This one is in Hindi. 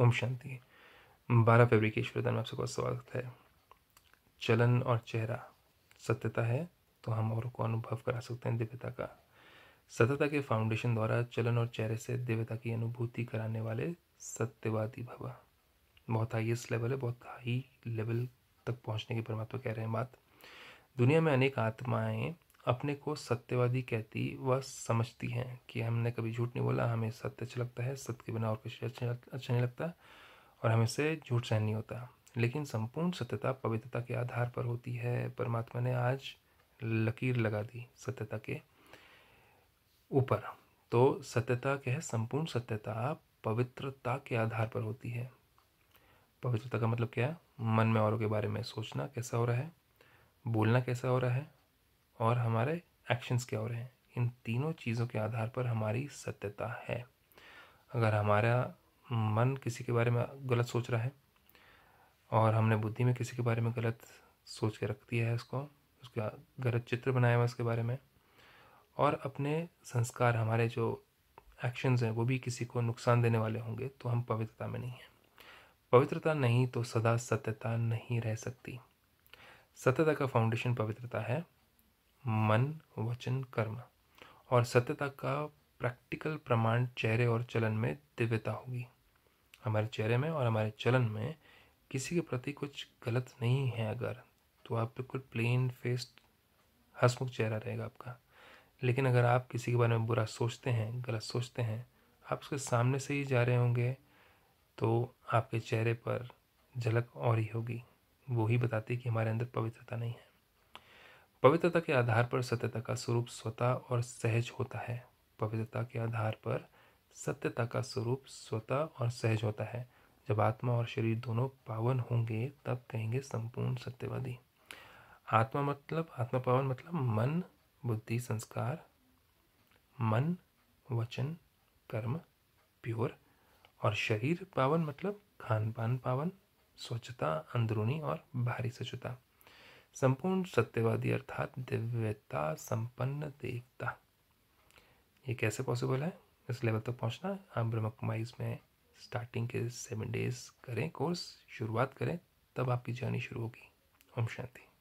ओम शांति बारह फेबरी के ईश्वर में आप सबका स्वागत है चलन और चेहरा सत्यता है तो हम और को अनुभव करा सकते हैं दिव्यता का सत्यता के फाउंडेशन द्वारा चलन और चेहरे से दिव्यता की अनुभूति कराने वाले सत्यवादी भवा बहुत हाईएस्ट लेवल है बहुत हाई लेवल तक पहुंचने की परमात्मा कह रहे हैं बात दुनिया में अनेक आत्माएं अपने को सत्यवादी कहती व समझती हैं कि हमने कभी झूठ नहीं बोला हमें सत्य अच्छा लगता है सत्य के बिना और कुछ अच्छा अच्छा नहीं लगता और हमें से झूठ सहन नहीं होता लेकिन संपूर्ण सत्यता पवित्रता के आधार पर होती है परमात्मा ने आज लकीर लगा दी सत्यता के ऊपर तो सत्यता क्या है संपूर्ण सत्यता पवित्रता के आधार पर होती है पवित्रता का मतलब क्या है मन में औरों के बारे में सोचना कैसा हो रहा है बोलना कैसा हो रहा है और हमारे एक्शंस क्या हो रहे हैं इन तीनों चीज़ों के आधार पर हमारी सत्यता है अगर हमारा मन किसी के बारे में गलत सोच रहा है और हमने बुद्धि में किसी के बारे में गलत सोच के रख दिया है उसको उसका गलत चित्र बनाया हुआ उसके बारे में और अपने संस्कार हमारे जो एक्शंस हैं वो भी किसी को नुकसान देने वाले होंगे तो हम पवित्रता में नहीं हैं पवित्रता नहीं तो सदा सत्यता नहीं रह सकती सत्यता का फाउंडेशन पवित्रता है मन वचन कर्म और सत्यता का प्रैक्टिकल प्रमाण चेहरे और चलन में दिव्यता होगी हमारे चेहरे में और हमारे चलन में किसी के प्रति कुछ गलत नहीं है अगर तो आप बिल्कुल प्लेन फेस्ड हंसमुख चेहरा रहेगा आपका लेकिन अगर आप किसी के बारे में बुरा सोचते हैं गलत सोचते हैं आप उसके सामने से ही जा रहे होंगे तो आपके चेहरे पर झलक और ही होगी वो ही बताती कि हमारे अंदर पवित्रता नहीं है पवित्रता के आधार पर सत्यता का स्वरूप स्वतः और सहज होता है पवित्रता के आधार पर सत्यता का स्वरूप स्वतः और सहज होता है जब आत्मा और शरीर दोनों पावन होंगे तब कहेंगे संपूर्ण सत्यवादी आत्मा मतलब आत्मा पावन मतलब मन बुद्धि संस्कार मन वचन कर्म प्योर और शरीर पावन मतलब खान पान पावन स्वच्छता अंदरूनी और बाहरी स्वच्छता संपूर्ण सत्यवादी अर्थात दिव्यता संपन्न देवता ये कैसे पॉसिबल है इस लेवल तक तो पहुंचना आप ब्रह्म कुमारी में स्टार्टिंग के सेवन डेज करें कोर्स शुरुआत करें तब आपकी जर्नी शुरू होगी ओम शांति